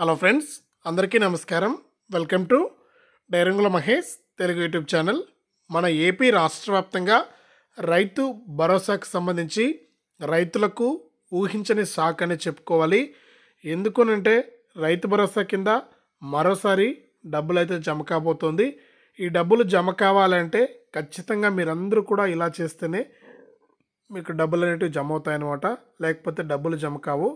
hello friends అందరికీ నమస్కారం welcome to డైరంగుల మహేష్ తెలుగు యూట్యూబ్ ఛానల్ మన ఏపీ రాష్ట్ర వ్యాప్తంగా రైతు భరోసాకు సంబంధించి రైతులకు ఊహించని షాక్ అని చెప్పుకోవాలి ఎందుకునంటే రైతు భరోసా కింద మరోసారి డబ్బులు అయితే జమ కాబోతోంది ఈ డబ్బులు జమ కావాలంటే ఖచ్చితంగా మీరందరూ కూడా ఇలా చేస్తేనే మీకు డబ్బులు అనేటివి జమ అవుతాయన్నమాట లేకపోతే డబ్బులు జమ కావు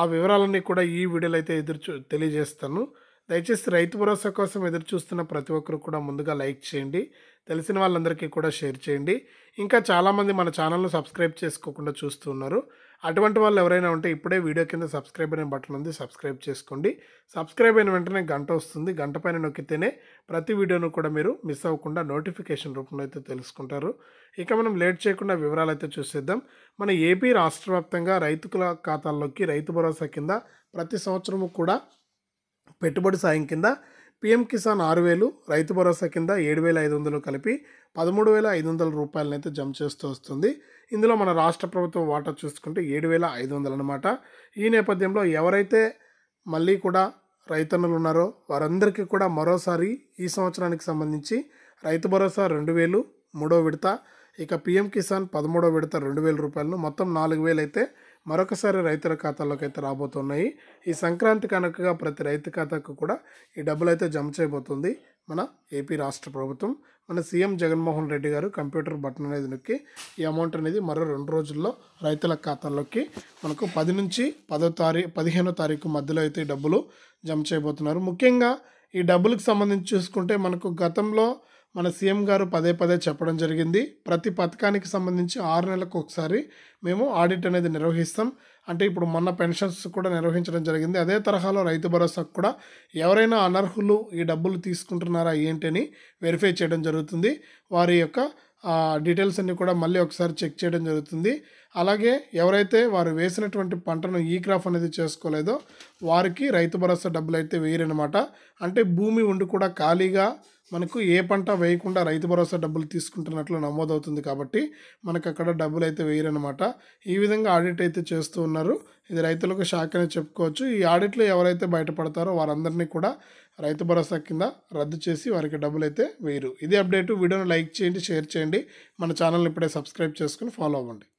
ఆ వివరాలన్నీ కూడా ఈ వీడియోలో అయితే ఎదురు చూ తెలియజేస్తాను దయచేసి రైతు భరోసా కోసం ఎదురు చూస్తున్న ప్రతి ఒక్కరు కూడా ముందుగా లైక్ చేయండి తెలిసిన వాళ్ళందరికీ కూడా షేర్ చేయండి ఇంకా చాలామంది మన ఛానల్ను సబ్స్క్రైబ్ చేసుకోకుండా చూస్తున్నారు అటువంటి వాళ్ళు ఎవరైనా ఉంటే ఇప్పుడే వీడియో కింద సబ్స్క్రైబ్ అనే బటన్ ఉంది సబ్స్క్రైబ్ చేసుకోండి సబ్స్క్రైబ్ అయిన వెంటనే గంట వస్తుంది గంట పైన నొక్కితేనే ప్రతి వీడియోను కూడా మీరు మిస్ అవ్వకుండా నోటిఫికేషన్ రూపంలో అయితే తెలుసుకుంటారు ఇక మనం లేట్ చేయకుండా వివరాలు అయితే చూసేద్దాం మన ఏపీ రాష్ట్ర వ్యాప్తంగా రైతుల ఖాతాల్లోకి రైతు భరోసా కింద ప్రతి సంవత్సరము కూడా పెట్టుబడి సాయం కింద పీఎం కిసాన్ ఆరు వేలు రైతు భరోసా కింద ఏడు వేల ఐదు వందలు కలిపి పదమూడు వేల ఐదు వందల రూపాయలనైతే జమ చేస్తూ వస్తుంది ఇందులో మన రాష్ట్ర ప్రభుత్వం వాటా చూసుకుంటే ఏడు వేల ఐదు వందలు అనమాట ఈ నేపథ్యంలో ఎవరైతే మళ్ళీ కూడా రైతన్నులు ఉన్నారో వారందరికీ కూడా మరోసారి ఈ సంవత్సరానికి సంబంధించి రైతు భరోసా రెండు వేలు మూడో విడత ఇక పిఎం కిసాన్ పదమూడో విడత రెండు వేల రూపాయలను మొత్తం నాలుగు వేలు అయితే మరొకసారి రైతుల ఖాతాలోకి అయితే రాబోతున్నాయి ఈ సంక్రాంతి కనుకగా ప్రతి రైతు ఖాతాకు కూడా ఈ డబ్బులు అయితే జమ చేయబోతుంది మన ఏపీ రాష్ట్ర ప్రభుత్వం మన సీఎం జగన్మోహన్ రెడ్డి గారు కంప్యూటర్ బటన్ అనేది నొక్కి ఈ అమౌంట్ అనేది మరో రెండు రోజుల్లో రైతుల ఖాతాల్లోకి మనకు పది నుంచి పదో తారీఖు పదిహేనో తారీఖు మధ్యలో అయితే డబ్బులు జమ చేయబోతున్నారు ముఖ్యంగా ఈ డబ్బులకు సంబంధించి చూసుకుంటే మనకు గతంలో మన సీఎం గారు పదే పదే చెప్పడం జరిగింది ప్రతి పథకానికి సంబంధించి ఆరు నెలలకు ఒకసారి మేము ఆడిట్ అనేది నిర్వహిస్తాం అంటే ఇప్పుడు మొన్న పెన్షన్స్ కూడా నిర్వహించడం జరిగింది అదే తరహాలో రైతు భరోసాకు కూడా ఎవరైనా అనర్హులు ఈ డబ్బులు తీసుకుంటున్నారా ఏంటి అని వెరిఫై చేయడం జరుగుతుంది వారి యొక్క డీటెయిల్స్ అన్ని కూడా మళ్ళీ ఒకసారి చెక్ చేయడం జరుగుతుంది అలాగే ఎవరైతే వారు వేసినటువంటి పంటను ఈ క్రాప్ అనేది చేసుకోలేదో వారికి రైతు భరోసా డబ్బులు అయితే వేయరనమాట అంటే భూమి ఉండి కూడా ఖాళీగా మనకు ఏ పంట వేయకుండా రైతు భరోసా డబ్బులు తీసుకుంటున్నట్లు నమోదవుతుంది కాబట్టి మనకు అక్కడ డబ్బులు అయితే వేయరనమాట ఈ విధంగా ఆడిట్ అయితే చేస్తూ ఉన్నారు ఇది రైతులకు షాక్ అనేది చెప్పుకోవచ్చు ఈ ఆడిట్లో ఎవరైతే బయటపడతారో వారందరినీ కూడా రైతు భరోసా కింద రద్దు చేసి వారికి డబ్బులు అయితే వేయరు ఇదే అప్డేటు వీడియోను లైక్ చేయండి షేర్ చేయండి మన ఛానల్ని ఇప్పుడే సబ్స్క్రైబ్ చేసుకుని ఫాలో అవ్వండి